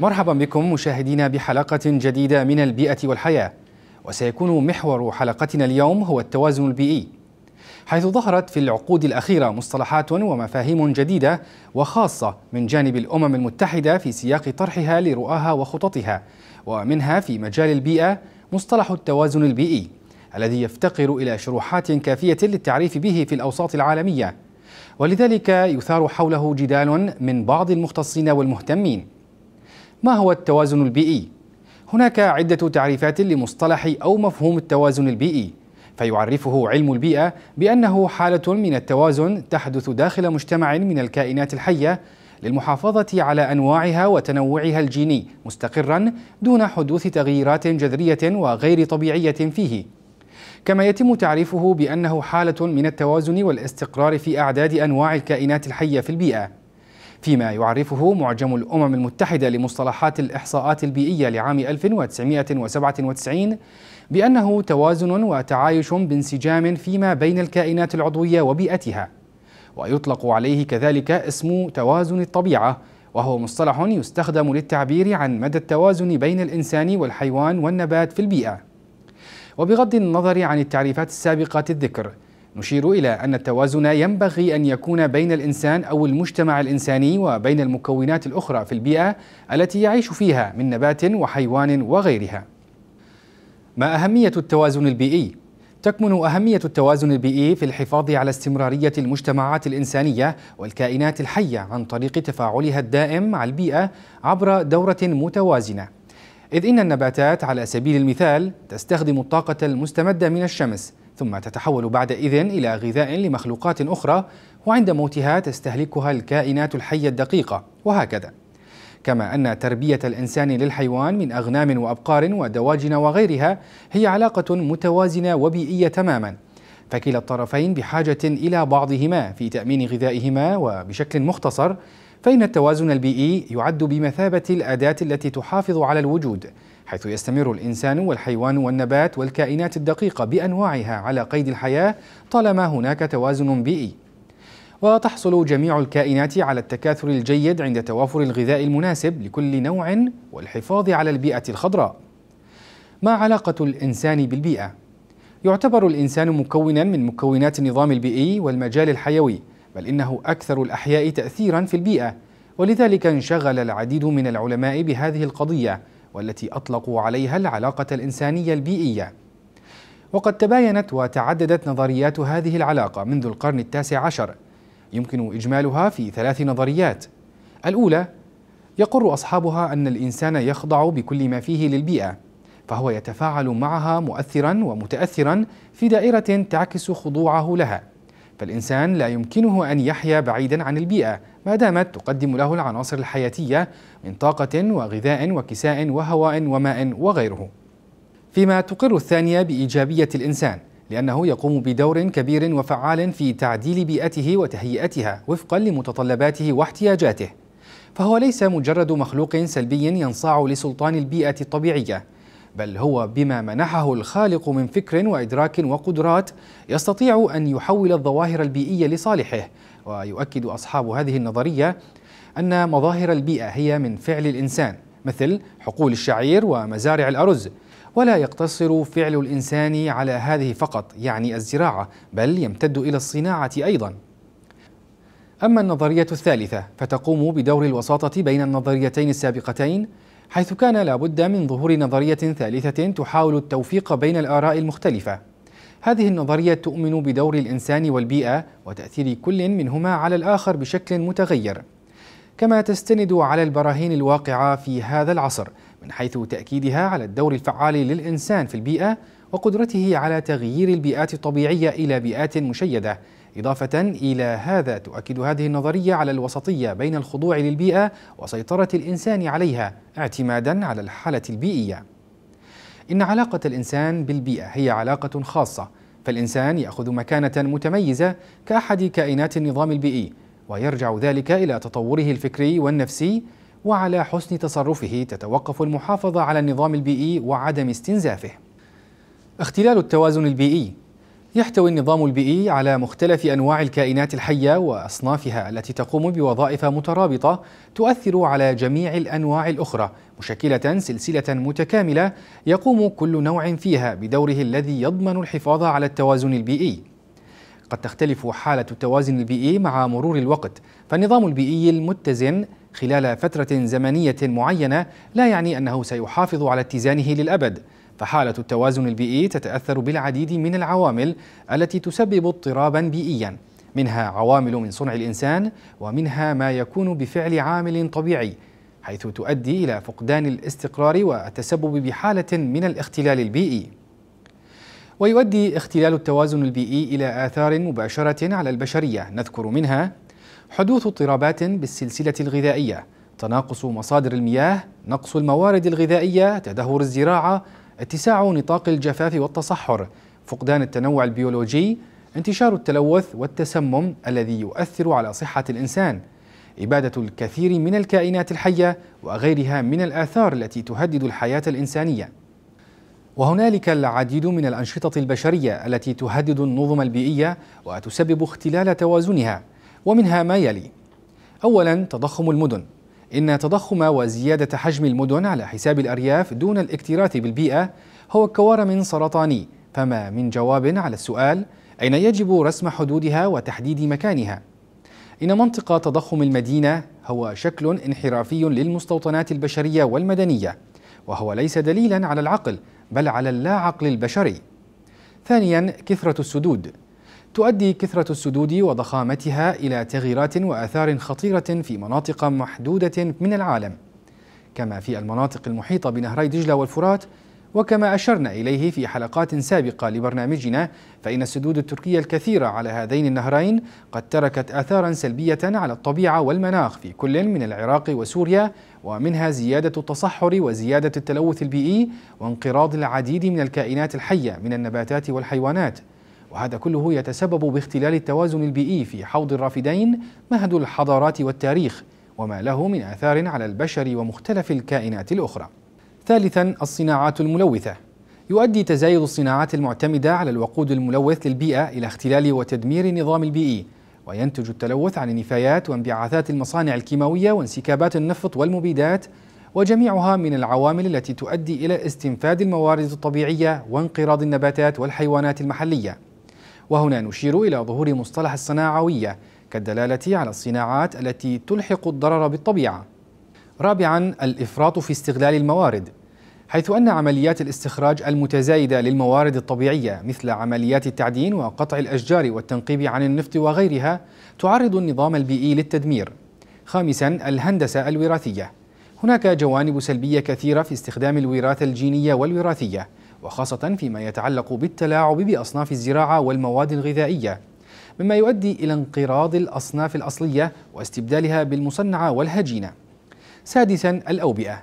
مرحبا بكم مشاهدينا بحلقة جديدة من البيئة والحياة وسيكون محور حلقتنا اليوم هو التوازن البيئي حيث ظهرت في العقود الأخيرة مصطلحات ومفاهيم جديدة وخاصة من جانب الأمم المتحدة في سياق طرحها لرؤاها وخططها ومنها في مجال البيئة مصطلح التوازن البيئي الذي يفتقر إلى شروحات كافية للتعريف به في الأوساط العالمية ولذلك يثار حوله جدال من بعض المختصين والمهتمين ما هو التوازن البيئي؟ هناك عدة تعريفات لمصطلح أو مفهوم التوازن البيئي، فيعرفه علم البيئة بأنه حالة من التوازن تحدث داخل مجتمع من الكائنات الحية للمحافظة على أنواعها وتنوعها الجيني مستقرا دون حدوث تغييرات جذرية وغير طبيعية فيه. كما يتم تعريفه بأنه حالة من التوازن والاستقرار في أعداد أنواع الكائنات الحية في البيئة. فيما يعرفه معجم الأمم المتحدة لمصطلحات الإحصاءات البيئية لعام 1997 بأنه توازن وتعايش بانسجام فيما بين الكائنات العضوية وبيئتها ويطلق عليه كذلك اسم توازن الطبيعة وهو مصطلح يستخدم للتعبير عن مدى التوازن بين الإنسان والحيوان والنبات في البيئة وبغض النظر عن التعريفات السابقة الذكر نشير إلى أن التوازن ينبغي أن يكون بين الإنسان أو المجتمع الإنساني وبين المكونات الأخرى في البيئة التي يعيش فيها من نبات وحيوان وغيرها. ما أهمية التوازن البيئي؟ تكمن أهمية التوازن البيئي في الحفاظ على استمرارية المجتمعات الإنسانية والكائنات الحية عن طريق تفاعلها الدائم مع البيئة عبر دورة متوازنة. إذ إن النباتات على سبيل المثال تستخدم الطاقة المستمدة من الشمس ثم تتحول بعدئذ إلى غذاء لمخلوقات أخرى وعند موتها تستهلكها الكائنات الحية الدقيقة وهكذا كما أن تربية الإنسان للحيوان من أغنام وأبقار ودواجن وغيرها هي علاقة متوازنة وبيئية تماما فكلا الطرفين بحاجة إلى بعضهما في تأمين غذائهما وبشكل مختصر فإن التوازن البيئي يعد بمثابة الأداة التي تحافظ على الوجود حيث يستمر الإنسان والحيوان والنبات والكائنات الدقيقة بأنواعها على قيد الحياة طالما هناك توازن بيئي وتحصل جميع الكائنات على التكاثر الجيد عند توافر الغذاء المناسب لكل نوع والحفاظ على البيئة الخضراء ما علاقة الإنسان بالبيئة؟ يعتبر الإنسان مكونا من مكونات النظام البيئي والمجال الحيوي بل إنه أكثر الأحياء تأثيرا في البيئة ولذلك انشغل العديد من العلماء بهذه القضية والتي أطلقوا عليها العلاقة الإنسانية البيئية وقد تباينت وتعددت نظريات هذه العلاقة منذ القرن التاسع عشر يمكن إجمالها في ثلاث نظريات الأولى يقر أصحابها أن الإنسان يخضع بكل ما فيه للبيئة فهو يتفاعل معها مؤثرا ومتأثرا في دائرة تعكس خضوعه لها فالإنسان لا يمكنه أن يحيا بعيدا عن البيئة ما دامت تقدم له العناصر الحياتية من طاقة وغذاء وكساء وهواء وماء وغيره فيما تقر الثانية بإيجابية الإنسان لأنه يقوم بدور كبير وفعال في تعديل بيئته وتهيئتها وفقا لمتطلباته واحتياجاته فهو ليس مجرد مخلوق سلبي ينصاع لسلطان البيئة الطبيعية بل هو بما منحه الخالق من فكر وإدراك وقدرات يستطيع أن يحول الظواهر البيئية لصالحه ويؤكد أصحاب هذه النظرية أن مظاهر البيئة هي من فعل الإنسان مثل حقول الشعير ومزارع الأرز ولا يقتصر فعل الإنسان على هذه فقط يعني الزراعة بل يمتد إلى الصناعة أيضا أما النظرية الثالثة فتقوم بدور الوساطة بين النظريتين السابقتين حيث كان لابد من ظهور نظرية ثالثة تحاول التوفيق بين الآراء المختلفة هذه النظرية تؤمن بدور الإنسان والبيئة وتأثير كل منهما على الآخر بشكل متغير كما تستند على البراهين الواقعة في هذا العصر من حيث تأكيدها على الدور الفعال للإنسان في البيئة وقدرته على تغيير البيئات الطبيعية إلى بيئات مشيدة إضافة إلى هذا تؤكد هذه النظرية على الوسطية بين الخضوع للبيئة وسيطرة الإنسان عليها اعتمادا على الحالة البيئية. إن علاقة الإنسان بالبيئة هي علاقة خاصة، فالإنسان يأخذ مكانة متميزة كأحد كائنات النظام البيئي، ويرجع ذلك إلى تطوره الفكري والنفسي، وعلى حسن تصرفه تتوقف المحافظة على النظام البيئي وعدم استنزافه. اختلال التوازن البيئي يحتوي النظام البيئي على مختلف أنواع الكائنات الحية وأصنافها التي تقوم بوظائف مترابطة تؤثر على جميع الأنواع الأخرى مشكلة سلسلة متكاملة يقوم كل نوع فيها بدوره الذي يضمن الحفاظ على التوازن البيئي قد تختلف حالة التوازن البيئي مع مرور الوقت فالنظام البيئي المتزن خلال فترة زمنية معينة لا يعني أنه سيحافظ على اتزانه للأبد فحالة التوازن البيئي تتأثر بالعديد من العوامل التي تسبب اضطرابا بيئيا منها عوامل من صنع الإنسان ومنها ما يكون بفعل عامل طبيعي حيث تؤدي إلى فقدان الاستقرار والتسبب بحالة من الاختلال البيئي ويؤدي اختلال التوازن البيئي إلى آثار مباشرة على البشرية نذكر منها حدوث اضطرابات بالسلسلة الغذائية تناقص مصادر المياه نقص الموارد الغذائية تدهور الزراعة اتساع نطاق الجفاف والتصحر فقدان التنوع البيولوجي انتشار التلوث والتسمم الذي يؤثر على صحة الإنسان إبادة الكثير من الكائنات الحية وغيرها من الآثار التي تهدد الحياة الإنسانية وهنالك العديد من الأنشطة البشرية التي تهدد النظم البيئية وتسبب اختلال توازنها ومنها ما يلي أولا تضخم المدن إن تضخم وزيادة حجم المدن على حساب الأرياف دون الاكتراث بالبيئة هو كورم سرطاني فما من جواب على السؤال أين يجب رسم حدودها وتحديد مكانها إن منطق تضخم المدينة هو شكل انحرافي للمستوطنات البشرية والمدنية وهو ليس دليلا على العقل بل على اللا عقل البشري ثانيا كثرة السدود تؤدي كثرة السدود وضخامتها إلى تغييرات وآثار خطيرة في مناطق محدودة من العالم كما في المناطق المحيطة بنهري دجلة والفرات وكما أشرنا إليه في حلقات سابقة لبرنامجنا فإن السدود التركية الكثيرة على هذين النهرين قد تركت آثارا سلبية على الطبيعة والمناخ في كل من العراق وسوريا ومنها زيادة التصحر وزيادة التلوث البيئي وانقراض العديد من الكائنات الحية من النباتات والحيوانات وهذا كله يتسبب باختلال التوازن البيئي في حوض الرافدين مهد الحضارات والتاريخ وما له من آثار على البشر ومختلف الكائنات الأخرى ثالثا الصناعات الملوثة يؤدي تزايد الصناعات المعتمدة على الوقود الملوث للبيئة إلى اختلال وتدمير النظام البيئي وينتج التلوث عن النفايات وانبعاثات المصانع الكيماوية وانسكابات النفط والمبيدات وجميعها من العوامل التي تؤدي إلى استنفاد الموارد الطبيعية وانقراض النباتات والحيوانات المحلية وهنا نشير إلى ظهور مصطلح الصناعوية كالدلالة على الصناعات التي تلحق الضرر بالطبيعة رابعا الإفراط في استغلال الموارد حيث أن عمليات الاستخراج المتزايدة للموارد الطبيعية مثل عمليات التعدين وقطع الأشجار والتنقيب عن النفط وغيرها تعرض النظام البيئي للتدمير خامسا الهندسة الوراثية هناك جوانب سلبية كثيرة في استخدام الوراثة الجينية والوراثية وخاصة فيما يتعلق بالتلاعب بأصناف الزراعة والمواد الغذائية مما يؤدي إلى انقراض الأصناف الأصلية واستبدالها بالمصنعة والهجينة سادسا الأوبئة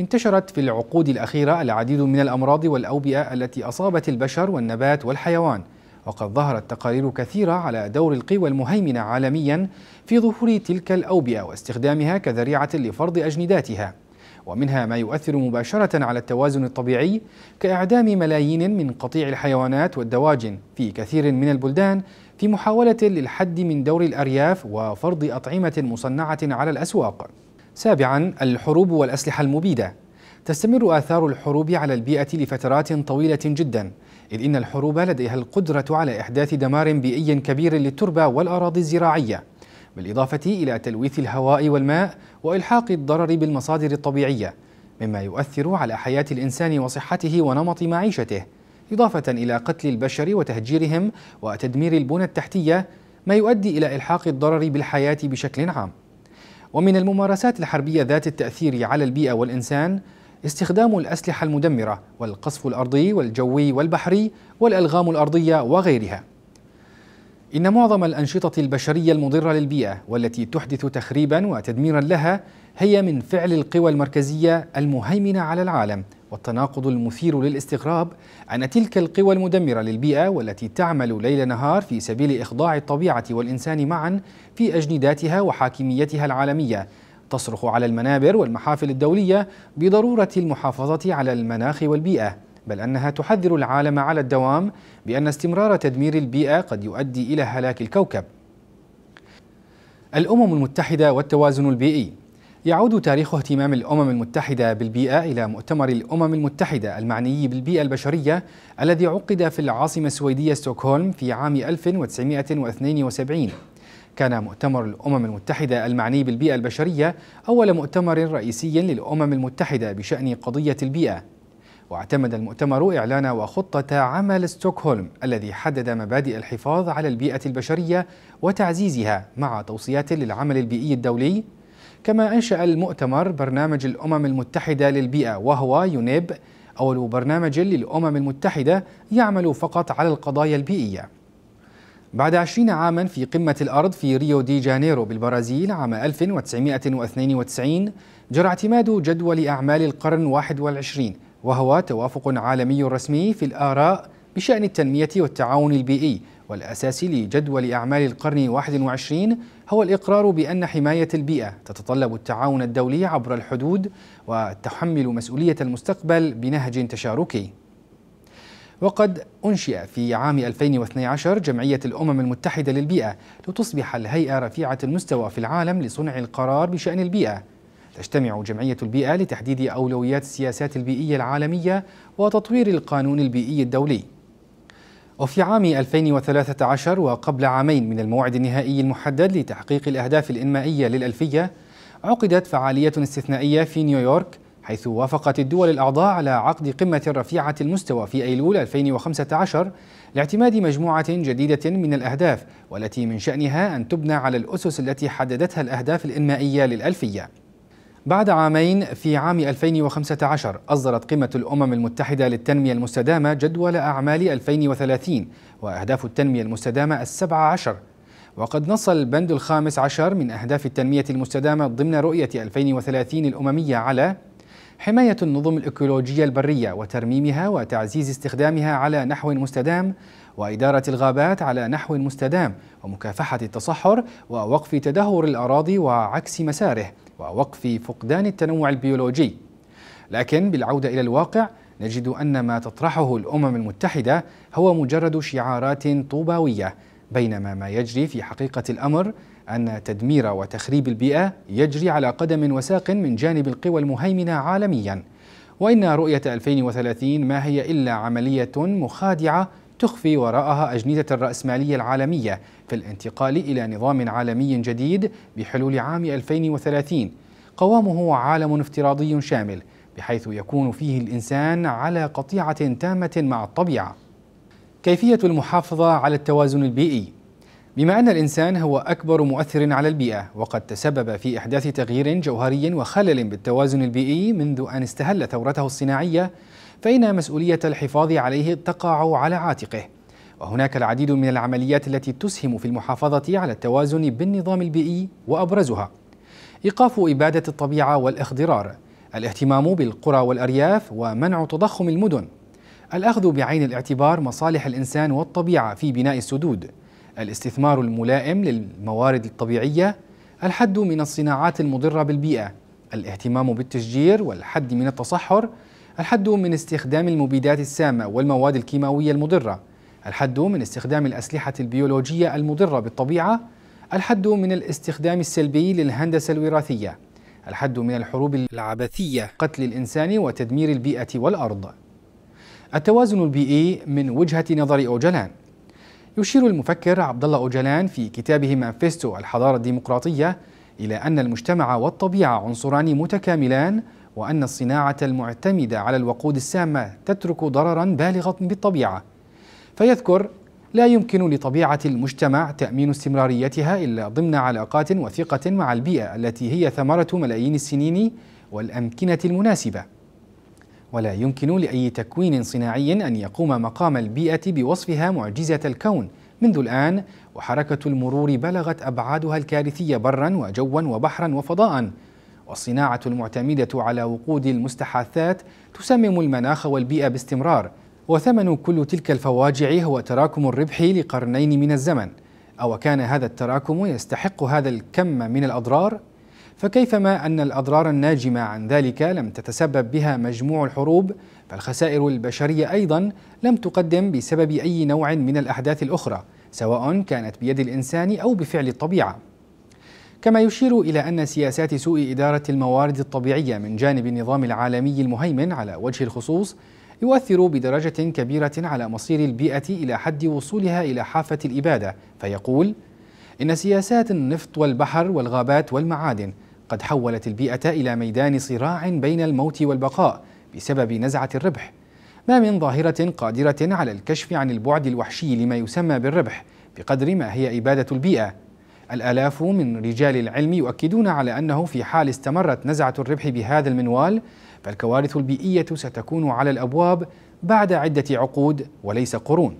انتشرت في العقود الأخيرة العديد من الأمراض والأوبئة التي أصابت البشر والنبات والحيوان وقد ظهرت تقارير كثيرة على دور القوى المهيمنة عالميا في ظهور تلك الأوبئة واستخدامها كذريعة لفرض أجنداتها ومنها ما يؤثر مباشرة على التوازن الطبيعي كإعدام ملايين من قطيع الحيوانات والدواجن في كثير من البلدان في محاولة للحد من دور الأرياف وفرض أطعمة مصنعة على الأسواق. سابعا الحروب والأسلحة المبيدة تستمر آثار الحروب على البيئة لفترات طويلة جدا إذ إن الحروب لديها القدرة على إحداث دمار بيئي كبير للتربة والأراضي الزراعية بالإضافة إلى تلويث الهواء والماء وإلحاق الضرر بالمصادر الطبيعية مما يؤثر على حياة الإنسان وصحته ونمط معيشته إضافة إلى قتل البشر وتهجيرهم وتدمير البنى التحتية ما يؤدي إلى إلحاق الضرر بالحياة بشكل عام ومن الممارسات الحربية ذات التأثير على البيئة والإنسان استخدام الأسلحة المدمرة والقصف الأرضي والجوي والبحري والألغام الأرضية وغيرها إن معظم الأنشطة البشرية المضرة للبيئة والتي تحدث تخريبا وتدميرا لها هي من فعل القوى المركزية المهيمنة على العالم والتناقض المثير للاستغراب أن تلك القوى المدمرة للبيئة والتي تعمل ليل نهار في سبيل إخضاع الطبيعة والإنسان معا في أجنداتها وحاكميتها العالمية تصرخ على المنابر والمحافل الدولية بضرورة المحافظة على المناخ والبيئة بل أنها تحذر العالم على الدوام بأن استمرار تدمير البيئة قد يؤدي إلى هلاك الكوكب. الأمم المتحدة والتوازن البيئي يعود تاريخ اهتمام الأمم المتحدة بالبيئة إلى مؤتمر الأمم المتحدة المعني بالبيئة البشرية الذي عقد في العاصمة السويدية ستوكهولم في عام 1972 كان مؤتمر الأمم المتحدة المعني بالبيئة البشرية أول مؤتمر رئيسي للأمم المتحدة بشأن قضية البيئة واعتمد المؤتمر إعلان وخطة عمل ستوكهولم الذي حدد مبادئ الحفاظ على البيئة البشرية وتعزيزها مع توصيات للعمل البيئي الدولي كما أنشأ المؤتمر برنامج الأمم المتحدة للبيئة وهو يونيب أول برنامج للأمم المتحدة يعمل فقط على القضايا البيئية بعد عشرين عاما في قمة الأرض في ريو دي جانيرو بالبرازيل عام 1992 جرى اعتماد جدول أعمال القرن 21 وهو توافق عالمي رسمي في الآراء بشأن التنمية والتعاون البيئي والأساس لجدول أعمال القرن 21 هو الإقرار بأن حماية البيئة تتطلب التعاون الدولي عبر الحدود وتحمل مسؤولية المستقبل بنهج تشاركي وقد أنشئ في عام 2012 جمعية الأمم المتحدة للبيئة لتصبح الهيئة رفيعة المستوى في العالم لصنع القرار بشأن البيئة تجتمع جمعية البيئة لتحديد أولويات السياسات البيئية العالمية وتطوير القانون البيئي الدولي وفي عام 2013 وقبل عامين من الموعد النهائي المحدد لتحقيق الأهداف الإنمائية للألفية عقدت فعالية استثنائية في نيويورك حيث وافقت الدول الأعضاء على عقد قمة رفيعة المستوى في أيلول 2015 لاعتماد مجموعة جديدة من الأهداف والتي من شأنها أن تبنى على الأسس التي حددتها الأهداف الإنمائية للألفية بعد عامين في عام 2015 أصدرت قمة الأمم المتحدة للتنمية المستدامة جدول أعمال 2030 وأهداف التنمية المستدامة السبعة عشر وقد نص البند الخامس عشر من أهداف التنمية المستدامة ضمن رؤية 2030 الأممية على حماية النظم الإيكولوجية البرية وترميمها وتعزيز استخدامها على نحو مستدام وإدارة الغابات على نحو مستدام ومكافحة التصحر ووقف تدهور الأراضي وعكس مساره ووقف فقدان التنوع البيولوجي لكن بالعودة إلى الواقع نجد أن ما تطرحه الأمم المتحدة هو مجرد شعارات طوباوية بينما ما يجري في حقيقة الأمر أن تدمير وتخريب البيئة يجري على قدم وساق من جانب القوى المهيمنة عالميا وإن رؤية 2030 ما هي إلا عملية مخادعة تخفي وراءها أجندة الرأسمالية العالمية في الانتقال إلى نظام عالمي جديد بحلول عام 2030 قوامه عالم افتراضي شامل بحيث يكون فيه الإنسان على قطيعة تامة مع الطبيعة كيفية المحافظة على التوازن البيئي بما أن الإنسان هو أكبر مؤثر على البيئة وقد تسبب في إحداث تغيير جوهري وخلل بالتوازن البيئي منذ أن استهل ثورته الصناعية فإن مسؤولية الحفاظ عليه تقع على عاتقه وهناك العديد من العمليات التي تسهم في المحافظة على التوازن بالنظام البيئي وأبرزها إيقاف إبادة الطبيعة والإخضرار الاهتمام بالقرى والأرياف ومنع تضخم المدن الأخذ بعين الاعتبار مصالح الإنسان والطبيعة في بناء السدود الاستثمار الملائم للموارد الطبيعية الحد من الصناعات المضرة بالبيئة الاهتمام بالتشجير والحد من التصحر الحد من استخدام المبيدات السامة والمواد الكيماوية المضرة الحد من استخدام الأسلحة البيولوجية المضرة بالطبيعة الحد من الاستخدام السلبي للهندسة الوراثية الحد من الحروب العبثية قتل الإنسان وتدمير البيئة والأرض التوازن البيئي من وجهة نظر أوجلان يشير المفكر عبد الله أوجلان في كتابه مانفيستو الحضارة الديمقراطية إلى أن المجتمع والطبيعة عنصران متكاملان وأن الصناعة المعتمدة على الوقود السامة تترك ضررا بالغا بالطبيعة فيذكر لا يمكن لطبيعة المجتمع تأمين استمراريتها إلا ضمن علاقات وثيقة مع البيئة التي هي ثمرة ملايين السنين والأمكنة المناسبة ولا يمكن لأي تكوين صناعي أن يقوم مقام البيئة بوصفها معجزة الكون منذ الآن وحركة المرور بلغت أبعادها الكارثية برا وجوا وبحرا وفضاء والصناعة المعتمدة على وقود المستحاثات تسمم المناخ والبيئة باستمرار وثمن كل تلك الفواجع هو تراكم الربح لقرنين من الزمن أو كان هذا التراكم يستحق هذا الكم من الأضرار؟ فكيفما أن الأضرار الناجمة عن ذلك لم تتسبب بها مجموع الحروب فالخسائر البشرية أيضا لم تقدم بسبب أي نوع من الأحداث الأخرى سواء كانت بيد الإنسان أو بفعل الطبيعة كما يشير إلى أن سياسات سوء إدارة الموارد الطبيعية من جانب النظام العالمي المهيمن على وجه الخصوص يؤثر بدرجة كبيرة على مصير البيئة إلى حد وصولها إلى حافة الإبادة فيقول إن سياسات النفط والبحر والغابات والمعادن قد حولت البيئة إلى ميدان صراع بين الموت والبقاء بسبب نزعة الربح ما من ظاهرة قادرة على الكشف عن البعد الوحشي لما يسمى بالربح بقدر ما هي إبادة البيئة الآلاف من رجال العلم يؤكدون على أنه في حال استمرت نزعة الربح بهذا المنوال فالكوارث البيئية ستكون على الأبواب بعد عدة عقود وليس قرون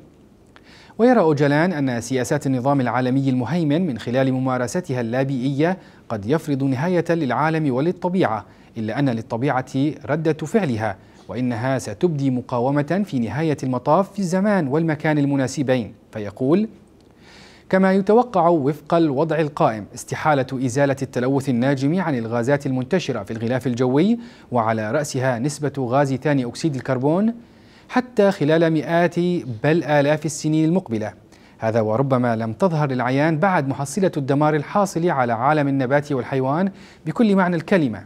ويرى أوجلان أن سياسات النظام العالمي المهيمن من خلال ممارستها اللابيئية قد يفرض نهاية للعالم وللطبيعة إلا أن للطبيعة ردة فعلها وإنها ستبدي مقاومة في نهاية المطاف في الزمان والمكان المناسبين فيقول كما يتوقع وفق الوضع القائم استحالة إزالة التلوث الناجم عن الغازات المنتشرة في الغلاف الجوي وعلى رأسها نسبة غاز ثاني أكسيد الكربون حتى خلال مئات بل آلاف السنين المقبلة هذا وربما لم تظهر للعيان بعد محصلة الدمار الحاصل على عالم النبات والحيوان بكل معنى الكلمة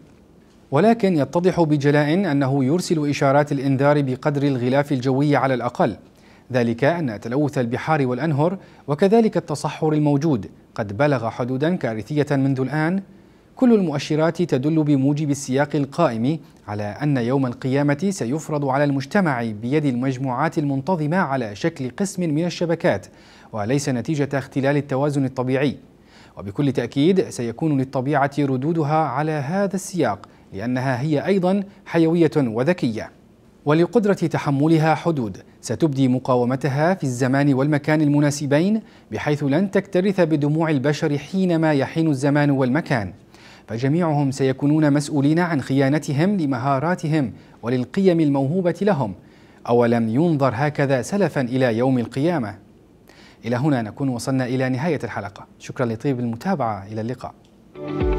ولكن يتضح بجلاء أنه يرسل إشارات الإنذار بقدر الغلاف الجوي على الأقل ذلك أن تلوث البحار والأنهر وكذلك التصحر الموجود قد بلغ حدودا كارثية منذ الآن كل المؤشرات تدل بموجب السياق القائم على أن يوم القيامة سيفرض على المجتمع بيد المجموعات المنتظمة على شكل قسم من الشبكات وليس نتيجة اختلال التوازن الطبيعي وبكل تأكيد سيكون للطبيعة ردودها على هذا السياق لأنها هي أيضا حيوية وذكية ولقدرة تحملها حدود ستبدي مقاومتها في الزمان والمكان المناسبين بحيث لن تكترث بدموع البشر حينما يحين الزمان والمكان فجميعهم سيكونون مسؤولين عن خيانتهم لمهاراتهم وللقيم الموهوبة لهم أولم ينظر هكذا سلفا إلى يوم القيامة إلى هنا نكون وصلنا إلى نهاية الحلقة شكرا لطيب المتابعة إلى اللقاء